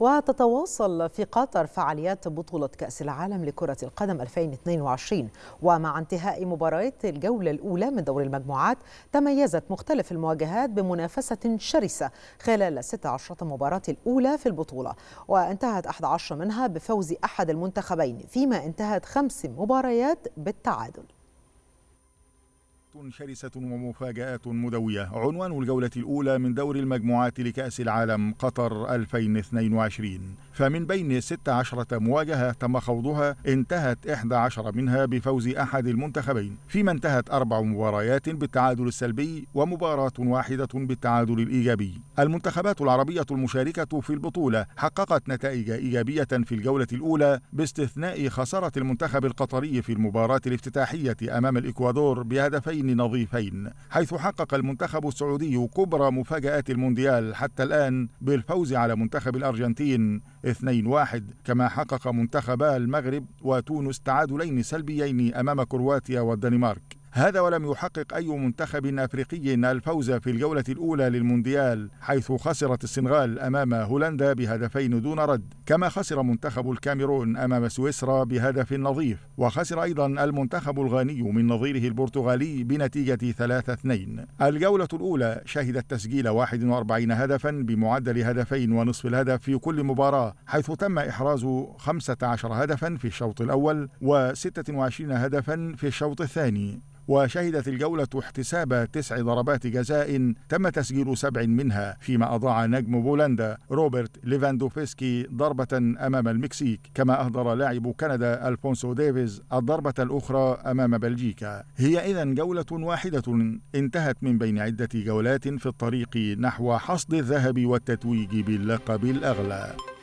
وتتواصل في قطر فعاليات بطولة كأس العالم لكرة القدم 2022 ومع انتهاء مباراة الجولة الأولى من دور المجموعات تميزت مختلف المواجهات بمنافسة شرسة خلال 16 مباراة الأولى في البطولة وانتهت 11 منها بفوز أحد المنتخبين فيما انتهت خمس مباريات بالتعادل شرسة ومفاجآت مدوية عنوان الجولة الأولى من دور المجموعات لكأس العالم قطر 2022 فمن بين 16 مواجهة تم خوضها انتهت 11 منها بفوز أحد المنتخبين فيما انتهت أربع مباريات بالتعادل السلبي ومباراة واحدة بالتعادل الإيجابي المنتخبات العربية المشاركة في البطولة حققت نتائج إيجابية في الجولة الأولى باستثناء خسارة المنتخب القطري في المباراة الافتتاحية أمام الإكوادور بهدفين هدفين نظيفين حيث حقق المنتخب السعودي كبرى مفاجآت المونديال حتى الآن بالفوز على منتخب الأرجنتين 2-1 كما حقق منتخبا المغرب وتونس تعادلين سلبيين أمام كرواتيا والدنمارك هذا ولم يحقق أي منتخب أفريقي الفوز في الجولة الأولى للمونديال حيث خسرت السنغال أمام هولندا بهدفين دون رد كما خسر منتخب الكاميرون أمام سويسرا بهدف نظيف وخسر أيضا المنتخب الغاني من نظيره البرتغالي بنتيجة 3-2 الجولة الأولى شهدت تسجيل 41 هدفا بمعدل هدفين ونصف الهدف في كل مباراة حيث تم إحراز 15 هدفا في الشوط الأول و26 هدفا في الشوط الثاني وشهدت الجولة احتساب تسع ضربات جزاء تم تسجيل سبع منها فيما أضاع نجم بولندا روبرت ليفاندوفسكي ضربة أمام المكسيك كما أهدر لاعب كندا ألفونسو ديفيز الضربة الأخرى أمام بلجيكا هي إذا جولة واحدة انتهت من بين عدة جولات في الطريق نحو حصد الذهب والتتويج باللقب الأغلى